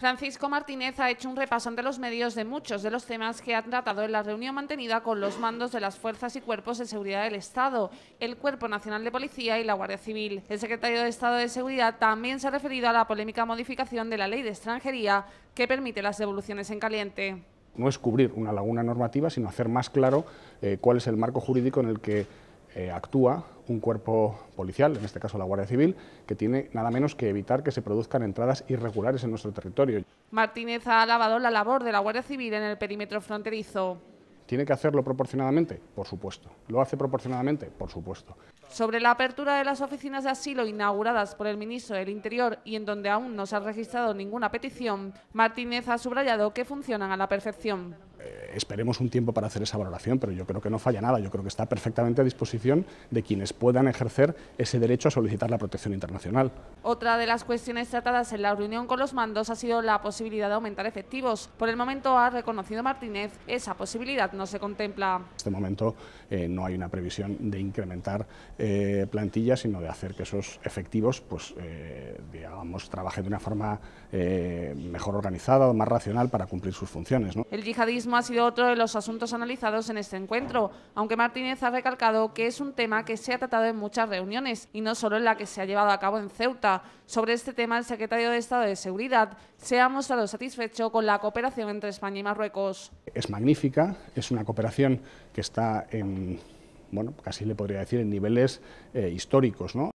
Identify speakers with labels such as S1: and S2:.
S1: Francisco Martínez ha hecho un repaso ante los medios de muchos de los temas que ha tratado en la reunión mantenida con los mandos de las fuerzas y cuerpos de seguridad del Estado, el Cuerpo Nacional de Policía y la Guardia Civil. El secretario de Estado de Seguridad también se ha referido a la polémica modificación de la ley de extranjería que permite las devoluciones en caliente.
S2: No es cubrir una laguna normativa, sino hacer más claro eh, cuál es el marco jurídico en el que eh, actúa un cuerpo policial, en este caso la Guardia Civil, que tiene nada menos que evitar que se produzcan entradas irregulares en nuestro territorio.
S1: Martínez ha alabado la labor de la Guardia Civil en el perímetro fronterizo.
S2: ¿Tiene que hacerlo proporcionadamente? Por supuesto. ¿Lo hace proporcionadamente? Por supuesto.
S1: Sobre la apertura de las oficinas de asilo inauguradas por el ministro del Interior y en donde aún no se ha registrado ninguna petición, Martínez ha subrayado que funcionan a la perfección.
S2: Eh, esperemos un tiempo para hacer esa valoración, pero yo creo que no falla nada, yo creo que está perfectamente a disposición de quienes puedan ejercer ese derecho a solicitar la protección internacional.
S1: Otra de las cuestiones tratadas en la reunión con los mandos ha sido la posibilidad de aumentar efectivos. Por el momento, ha reconocido Martínez, esa posibilidad no se contempla. En
S2: este momento eh, no hay una previsión de incrementar eh, plantillas, sino de hacer que esos efectivos pues, eh, digamos, trabajen de una forma mejor organizada más racional para cumplir sus funciones.
S1: El yihadismo ha sido otro de los asuntos analizados en este encuentro, aunque Martínez ha recalcado que es un tema que se ha tratado en muchas reuniones y no solo en la que se ha llevado a cabo en Ceuta. Sobre este tema, el secretario de Estado de Seguridad se ha mostrado satisfecho con la cooperación entre España y Marruecos.
S2: Es magnífica, es una cooperación que está en bueno, casi le podría decir en niveles eh, históricos, ¿no?